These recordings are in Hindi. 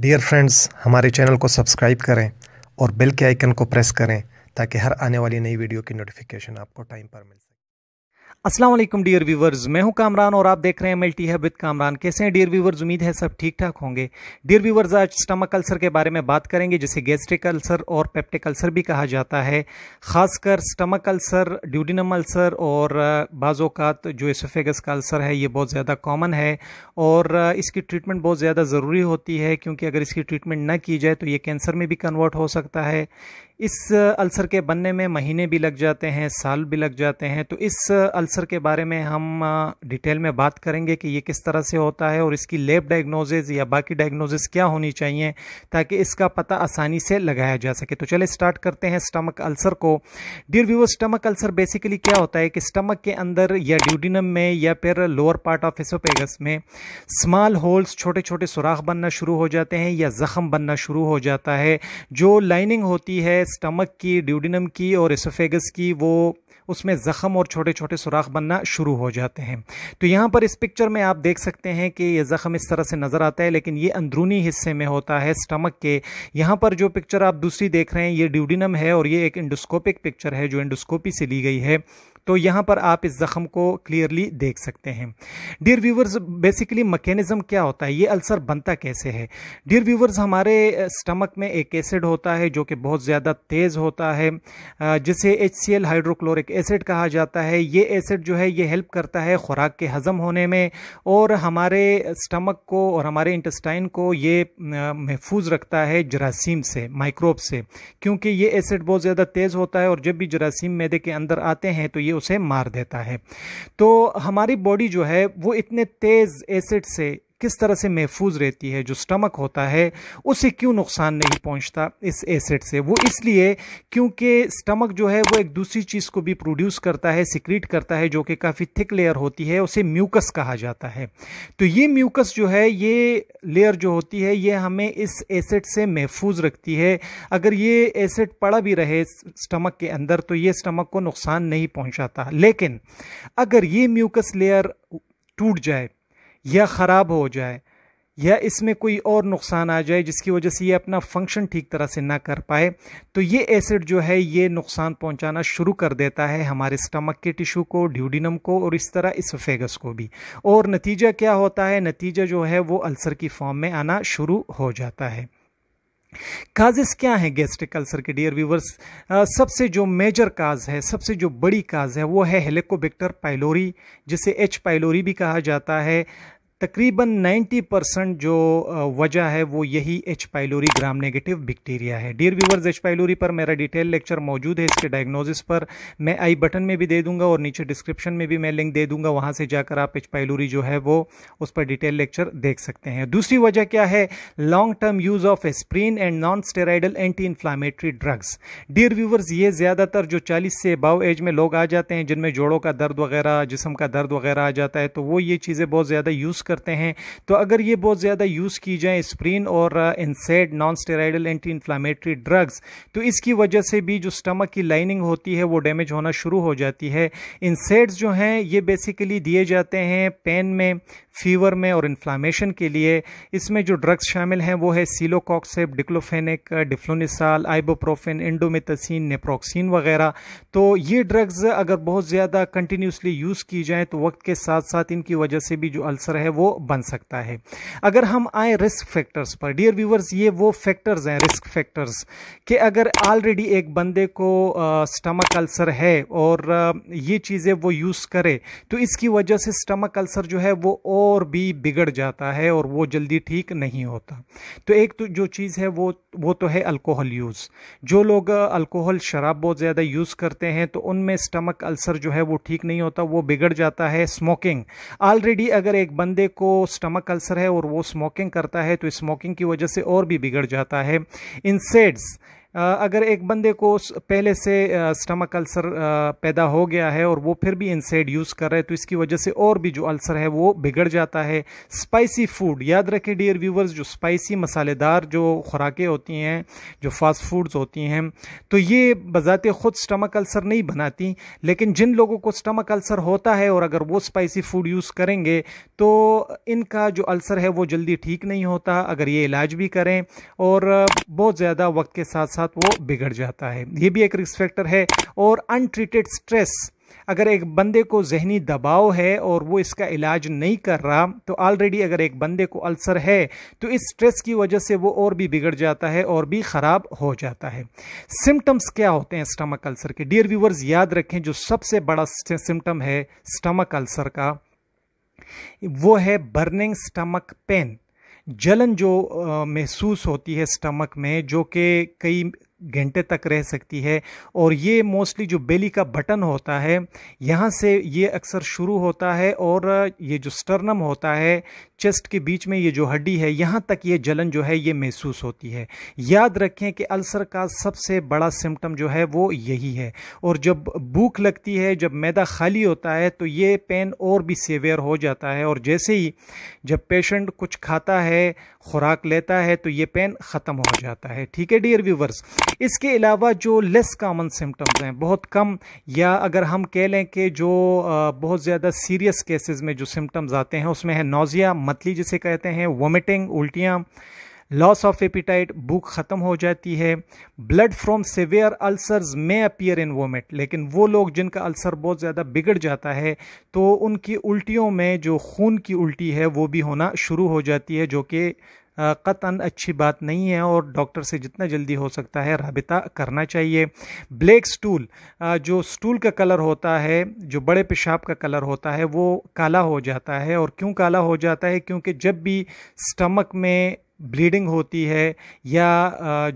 डियर फ्रेंड्स हमारे चैनल को सब्सक्राइब करें और बेल के आइकन को प्रेस करें ताकि हर आने वाली नई वीडियो की नोटिफिकेशन आपको टाइम पर मिल सके असलम डियर व्यूवर्स मैं हूं कामरान और आप देख रहे हैं एम एल टी है विद कामरान कैसे हैं डियर व्यूवर्स उम्मीद है सब ठीक ठाक होंगे डियर व्यूवर्स आज स्टमक अल्सर के बारे में बात करेंगे जिसे गैस्ट्रिक अल्सर और पेप्टिक अल्सर भी कहा जाता है खासकर स्टमक अल्सर ड्यूडिनम अल्सर और बाज़ात जो इसफेगस का अल्सर है ये बहुत ज़्यादा कॉमन है और इसकी ट्रीटमेंट बहुत ज़्यादा ज़रूरी होती है क्योंकि अगर इसकी ट्रीटमेंट ना की जाए तो ये कैंसर में भी कन्वर्ट हो सकता है इस अल्सर के बनने में महीने भी लग जाते हैं साल भी लग जाते हैं तो इस अल्सर के बारे में हम डिटेल में बात करेंगे कि ये किस तरह से होता है और इसकी लेब डायग्नोसिस या बाकी डायग्नोसिस क्या होनी चाहिए ताकि इसका पता आसानी से लगाया जा सके तो चले स्टार्ट करते हैं स्टमक अल्सर को dear viewer stomach ulcer basically क्या होता है कि स्टमक के अंदर या ड्यूडिनम में या फिर लोअर पार्ट ऑफ एसोपेगस में स्मॉल होल्स छोटे छोटे सुराख बनना शुरू हो जाते हैं या ज़ख़म बनना शुरू हो जाता है जो लाइनिंग होती है स्टमक की ड्यूडिनम की और एसोफेगस की वो उसमें ज़ख़म और छोटे छोटे सुराख बनना शुरू हो जाते हैं तो यहाँ पर इस पिक्चर में आप देख सकते हैं कि ये ज़ख़म इस तरह से नज़र आता है लेकिन ये अंदरूनी हिस्से में होता है स्टमक के यहाँ पर जो पिक्चर आप दूसरी देख रहे हैं ये ड्यूडिनम है और ये एक इंडोस्कोपिक पिक्चर है जो इंडोस्कोपी से ली गई है तो यहाँ पर आप इस जख्म को क्लियरली देख सकते हैं डियर व्यूवर्स बेसिकली मकैनिज़म क्या होता है ये अल्सर बनता कैसे है डियर व्यूवर्स हमारे स्टमक में एक एसिड होता है जो कि बहुत ज़्यादा तेज़ होता है जिसे H C L hydrochloric acid कहा जाता है ये एसिड जो है ये हेल्प करता है ख़ुराक के हज़म होने में और हमारे स्टमक को और हमारे इंटेस्टाइन को ये महफूज रखता है जरासीम से माइक्रोब से क्योंकि ये एसिड बहुत ज़्यादा तेज़ होता है और जब भी जरासीम मैदे के अंदर आते हैं तो ये उसे मार देता है तो हमारी बॉडी जो है वो इतने तेज़ एसिड से किस तरह से महफूज रहती है जो स्टमक होता है उसे क्यों नुकसान नहीं पहुंचता इस एसिड से वो इसलिए क्योंकि स्टमक जो है वो एक दूसरी चीज़ को भी प्रोड्यूस करता है सिक्रीट करता है जो कि काफ़ी थिक लेयर होती है उसे म्यूकस कहा जाता है तो ये म्यूकस जो है ये लेयर जो होती है ये हमें इस एसिड से महफूज रखती है अगर ये एसिड पड़ा भी रहे स्टमक के अंदर तो ये स्टमक को नुकसान नहीं पहुंचाता लेकिन अगर ये म्यूकस लेयर टूट जाए या ख़राब हो जाए या इसमें कोई और नुकसान आ जाए जिसकी वजह से ये अपना फंक्शन ठीक तरह से ना कर पाए तो ये एसिड जो है ये नुकसान पहुंचाना शुरू कर देता है हमारे स्टमक के टिश्यू को ड्यूडिनम को और इस तरह इस फेगस को भी और नतीजा क्या होता है नतीजा जो है वो अल्सर की फॉर्म में आना शुरू हो जाता है काजेस क्या हैं गैस्ट्रिक अल्सर के डियर व्यूवर्स uh, सबसे जो मेजर काज है सबसे जो बड़ी काज है वो है हेलिकोबैक्टर पाइलोरी जिसे एच पाइलोरी भी कहा जाता है तकरीबन 90 परसेंट जो वजह है वो यही H pylori gram negative bacteria है डियर व्यूवर्स एच पाइलोरी पर मेरा डिटेल लेक्चर मौजूद है इसके डायग्नोसिस पर मैं आई बटन में भी दे दूंगा और नीचे डिस्क्रिप्शन में भी मैं लिंक दे दूंगा वहां से जाकर आप एच पाइलोरी जो है वो उस पर डिटेल लेक्चर देख सकते हैं दूसरी वजह क्या है long term use of aspirin and non steroidal anti inflammatory drugs dear viewers ये ज़्यादातर जो चालीस से अबाव एज में लोग आ जाते हैं जिनमें जोड़ों का दर्द वगैरह जिसम का दर्द वगैरह आ जाता है तो वो ये चीज़ें बहुत ज़्यादा यूज़ कर करते हैं तो अगर ये बहुत ज़्यादा यूज़ की जाए स्प्रीन और NSAIDs non steroidal anti inflammatory drugs तो इसकी वजह से भी जो स्टमक की लाइनिंग होती है वो डैमेज होना शुरू हो जाती है इंसेड्स जो हैं ये बेसिकली दिए जाते हैं पेन में फीवर में और इन्फ्लामेशन के लिए इसमें जो ड्रग्स शामिल हैं वो है celecoxib diclofenac diflunisal ibuprofen indomethacin naproxen वगैरह तो ये ड्रग्स अगर बहुत ज़्यादा कंटिन्यूसली यूज़ की जाएँ तो वक्त के साथ साथ इनकी वजह से भी जो अल्सर है वो बन सकता है अगर हम आए रिस्क फैक्टर्स पर डियर व्यूवर्स ये वो फैक्टर्स हैं रिस्क फैक्टर्स कि अगर ऑलरेडी एक बंदे को स्टमक अल्सर है और आ, ये चीज़ें वो यूज़ करे तो इसकी वजह से स्टमक अल्सर जो है वो और भी बिगड़ जाता है और वो जल्दी ठीक नहीं होता तो एक तो जो चीज़ है वो वो तो है अल्कोहल यूज़ जो लोग अल्कोहल शराब बहुत ज़्यादा यूज़ करते हैं तो उनमें स्टमक अल्सर जो है वो ठीक नहीं होता वो बिगड़ जाता है स्मोकिंग ऑलरेडी अगर एक बंदे बंदे को स्टमक अल्सर है और वो स्मोकिंग करता है तो स्मोकिंग की वजह से और भी बिगड़ जाता है इंसेड्स अगर एक बंदे को पहले से स्टमक अल्सर पैदा हो गया है और वो फिर भी इंसेड यूज़ कर रहे हैं तो इसकी वजह से और भी जो अल्सर है वो बिगड़ जाता है स्पाइसी फूड याद रखें डियर व्यूवर्स जो स्पाइसी मसालेदार जो खुराकें होती हैं जो फास्ट फूड्स होती हैं तो ये बजाते ख़ुद स्टमक अल्सर नहीं बनाती लेकिन जिन लोगों को स्टमक अल्सर होता है और अगर वो स्पाइसी फूड यूज़ करेंगे तो इनका जो अल्सर है वो जल्दी ठीक नहीं होता अगर ये इलाज भी करें और बहुत ज़्यादा वक्त के साथ साथ साथ वो बिगड़ जाता है ये भी एक रिस्क फैक्टर है और अनट्रीटेड स्ट्रेस अगर एक बंदे को जहनी दबाव है और वो इसका इलाज नहीं कर रहा तो ऑलरेडी अगर एक बंदे को अल्सर है तो इस स्ट्रेस की वजह से वो और भी बिगड़ जाता है और भी ख़राब हो जाता है सिम्टम्स क्या होते हैं स्टमक अल्सर के डियर व्यूवर्स याद रखें जो सबसे बड़ा सिम्टम है स्टमक अल्सर का वो है बर्निंग स्टमक पेन जलन जो महसूस होती है स्टमक में जो कि कई घंटे तक रह सकती है और ये मोस्टली जो बेली का बटन होता है यहाँ से ये अक्सर शुरू होता है और ये जो स्टर्नम होता है चेस्ट के बीच में ये जो हड्डी है यहाँ तक ये जलन जो है ये महसूस होती है याद रखें कि अल्सर का सबसे बड़ा सिम्टम जो है वो यही है और जब भूख लगती है जब मैदा खाली होता है तो ये पेन और भी सेवियर हो जाता है और जैसे ही जब पेशेंट कुछ खाता है खुराक लेता है तो ये पेन ख़त्म हो जाता है ठीक है डियर व्यूवर्स इसके अलावा जो लेस कॉमन सिम्टम्स हैं बहुत कम या अगर हम कह लें कि जो बहुत ज़्यादा सीरियस केसेस में जो सिम्टम्स आते हैं उसमें है नोज़िया मतली जिसे कहते हैं वोमिटिंग उल्टियाँ लॉस ऑफ एपिटाइट भूख ख़त्म हो जाती है ब्लड फ्रॉम सिवियर अल्सर्स में अपियर इन वोमिट लेकिन वो लोग जिनका अल्सर बहुत ज़्यादा बिगड़ जाता है तो उनकी उल्टियों में जो खून की उल्टी है वो भी होना शुरू हो जाती है जो कि कतन अच्छी बात नहीं है और डॉक्टर से जितना जल्दी हो सकता है रबिता करना चाहिए ब्लैक स्टूल जो स्टूल का कलर होता है जो बड़े पेशाब का कलर होता है वो काला हो जाता है और क्यों काला हो जाता है क्योंकि जब भी स्टमक में ब्लीडिंग होती है या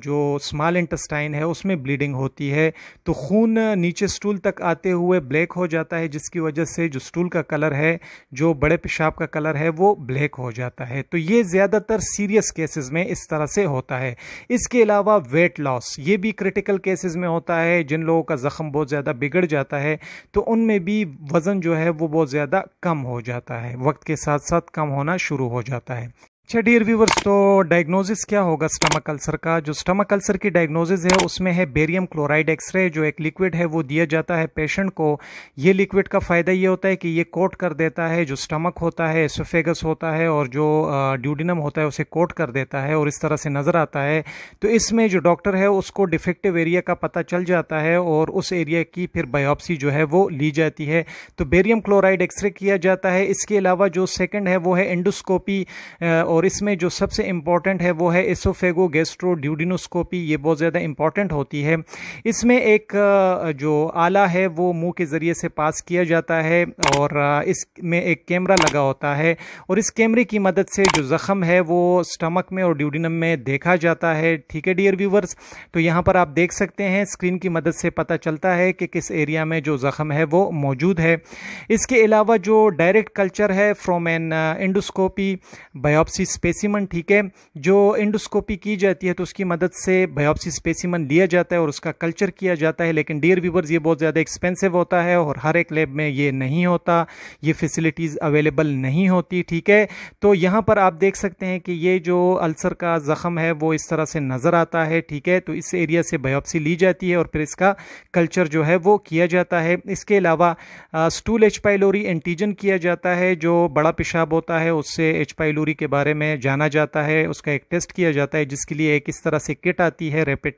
जो स्मॉल इंटेस्टाइन है उसमें ब्लीडिंग होती है तो खून नीचे स्टूल तक आते हुए ब्लैक हो जाता है जिसकी वजह से जो स्टूल का कलर है जो बड़े पेशाब का कलर है वो ब्लैक हो जाता है तो ये ज़्यादातर सीरियस केसेस में इस तरह से होता है इसके अलावा वेट लॉस ये भी क्रिटिकल केसेज में होता है जिन लोगों का ज़ख़म बहुत ज़्यादा बिगड़ जाता है तो उनमें भी वज़न जो है वो बहुत ज़्यादा कम हो जाता है वक्त के साथ साथ कम होना शुरू हो जाता है अच्छा डियर व्यूवर्स तो डायग्नोसिस क्या होगा स्टमक अल्सर का जो स्टमक अल्सर की डायग्नोसिस है उसमें है बेरियम क्लोराइड एक्सरे जो एक लिक्विड है वो दिया जाता है पेशेंट को ये लिक्विड का फ़ायदा ये होता है कि ये कोट कर देता है जो स्टमक होता है एसोफेगस होता है और जो ड्यूडिनम होता है उसे कोट कर देता है और इस तरह से नज़र आता है तो इसमें जो डॉक्टर है उसको डिफेक्टिव एरिया का पता चल जाता है और उस एरिया की फिर बायोप्सी जो है वो ली जाती है तो बेरियम क्लोराइड एक्सरे किया जाता है इसके अलावा जो सेकेंड है वो है एंडोस्कोपी और और इसमें जो सबसे इम्पॉर्टेंट है वो है एसोफेगो गेस्ट्रो ड्यूडिनोस्कोपी ये बहुत ज़्यादा इम्पॉर्टेंट होती है इसमें एक जो आला है वो मुंह के ज़रिए से पास किया जाता है और इसमें एक कैमरा लगा होता है और इस कैमरे की मदद से जो ज़ख़म है वो स्टमक में और ड्यूडिनम में देखा जाता है ठीक है डियर व्यूवर्स तो यहाँ पर आप देख सकते हैं स्क्रीन की मदद से पता चलता है कि किस एरिया में जो ज़ख़म है वो मौजूद है इसके अलावा जो डायरेक्ट कल्चर है from an endoscopy biopsy specimen ठीक है जो इंडोस्कोपी की जाती है तो उसकी मदद से बायोप्सी स्पेसिमन लिया जाता है और उसका कल्चर किया जाता है लेकिन डियर व्यूवर्स ये बहुत ज़्यादा एक्सपेंसिव होता है और हर एक लैब में ये नहीं होता ये फैसिलिटीज़ अवेलेबल नहीं होती ठीक है तो यहाँ पर आप देख सकते हैं कि ये जो अल्सर का ज़ख़म है वो इस तरह से नज़र आता है ठीक है तो इस एरिया से बायोप्सी ली जाती है और फिर इसका कल्चर जो है वो किया जाता है इसके अलावा स्टूल एच पाइलोरी एंटीजन किया जाता है जो बड़ा पेशाब होता है उससे एच पाइलोरी के बारे में में जाना जाता है उसका एक टेस्ट किया जाता है जिसके लिए एक इस तरह से किट आती है रैपिड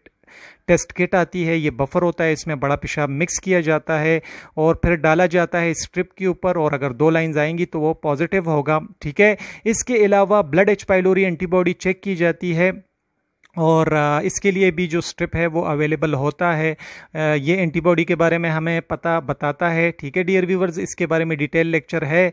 टेस्ट किट आती है ये बफर होता है इसमें बड़ा पेशाब मिक्स किया जाता है और फिर डाला जाता है स्ट्रिप के ऊपर और अगर दो लाइंस आएंगी तो वो पॉजिटिव होगा ठीक है इसके अलावा blood H pylori antibody check की जाती है और इसके लिए भी जो स्ट्रिप है वो अवेलेबल होता है ये एंटीबॉडी के बारे में हमें पता बताता है ठीक है डियर व्यूवर्स इसके बारे में डिटेल लेक्चर है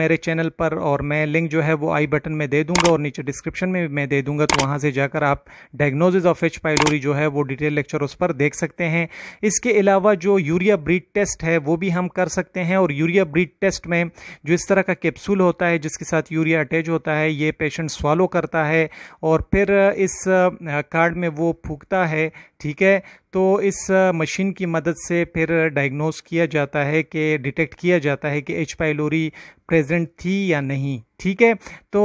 मेरे चैनल पर और मैं लिंक जो है वो आई बटन में दे दूंगा और नीचे डिस्क्रिप्शन में मैं दे दूंगा तो वहाँ से जाकर आप डायग्नोसिस ऑफ एच पाइलोरी जो है वो डिटेल लेक्चर उस पर देख सकते हैं इसके अलावा जो यूरिया ब्रीड टेस्ट है वो भी हम कर सकते हैं और यूरिया ब्रीड टेस्ट में जो इस तरह का कैप्सूल होता है जिसके साथ यूरिया अटैच होता है ये पेशेंट स्वालो करता है और फिर इस कार्ड में वो फूकता है ठीक है तो इस मशीन की मदद से फिर डायग्नोस किया जाता है कि डिटेक्ट किया जाता है कि एच पाइलोरी प्रेजेंट थी या नहीं ठीक है तो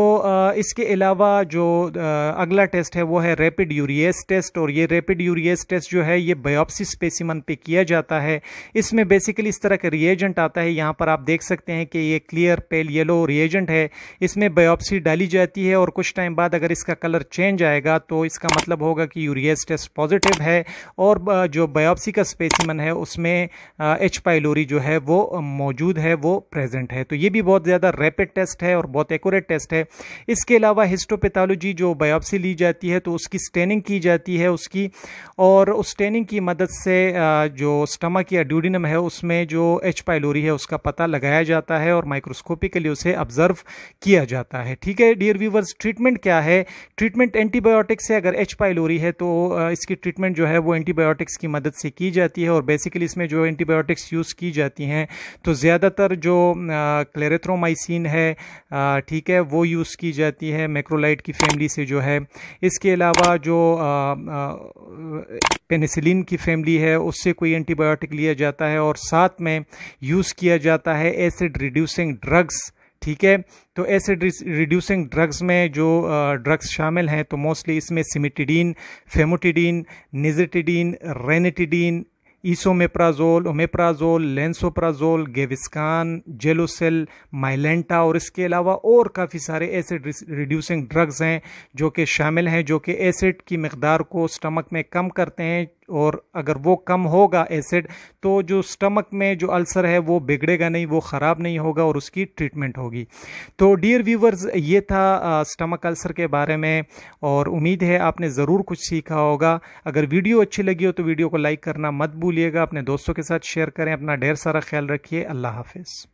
इसके अलावा जो अगला टेस्ट है वो है रैपिड यूरियस टेस्ट और ये रैपिड यूरियस टेस्ट जो है ये बायोप्सी स्पेसिमन पे किया जाता है इसमें बेसिकली इस तरह का रिएजेंट आता है यहाँ पर आप देख सकते हैं कि ये क्लियर पेल येलो रिएजेंट है इसमें बायोप्सी डाली जाती है और कुछ टाइम बाद अगर इसका कलर चेंज आएगा तो इसका मतलब होगा कि यूरियस टेस्ट पॉजिटिव है और और जो बायोप्सी का स्पेसिमन है उसमें एच पाइलोरी जो है वो मौजूद है वो प्रेजेंट है तो ये भी बहुत ज़्यादा रैपिड टेस्ट है और बहुत एकूरेट टेस्ट है इसके अलावा हिस्टोपैथोलॉजी जो बायोप्सी ली जाती है तो उसकी स्टेनिंग की जाती है उसकी और उस स्टेनिंग की मदद से जो स्टमक या ड्यूडिनम है उसमें जो एच पाइलोरी है उसका पता लगाया जाता है और माइक्रोस्कोपिकली उसे ऑब्जर्व किया जाता है ठीक है डियर व्यूवर्स ट्रीटमेंट क्या है ट्रीटमेंट एंटीबायोटिक से अगर एच पाइलोरी है तो इसकी ट्रीटमेंट जो है वो एंटीबायोटिक एंटीबायोटिक्स की मदद से की जाती है और बेसिकली इसमें जो एंटीबायोटिक्स यूज़ की जाती हैं तो ज़्यादातर जो क्लेरेथ्रोमाइसिन है ठीक है वो यूज़ की जाती है मैक्रोलाइट की फैमिली से जो है इसके अलावा जो पेनिसिलिन की फैमिली है उससे कोई एंटीबायोटिक लिया जाता है और साथ में यूज़ किया जाता है एसिड रिड्यूसिंग ड्रग्स ठीक है तो एसिड रिड्यूसिंग ड्रग्स में जो ड्रग्स शामिल हैं तो मोस्टली इसमें cimetidine famotidine nizatidine ranitidine esomeprazole omeprazole lansoprazole Gaviscon Gelusil Mylanta और इसके अलावा और काफ़ी सारे एसिड रिड्यूसिंग ड्रग्स हैं जो कि शामिल हैं जो कि एसिड की मकदार को स्टमक में कम करते हैं और अगर वो कम होगा एसिड तो जो स्टमक में जो अल्सर है वो बिगड़ेगा नहीं वो ख़राब नहीं होगा और उसकी ट्रीटमेंट होगी तो डियर व्यूवर्स ये था स्टमक अल्सर के बारे में और उम्मीद है आपने ज़रूर कुछ सीखा होगा अगर वीडियो अच्छी लगी हो तो वीडियो को लाइक करना मत भूलिएगा अपने दोस्तों के साथ शेयर करें अपना ढेर सारा ख्याल रखिए अल्लाह हाफिज़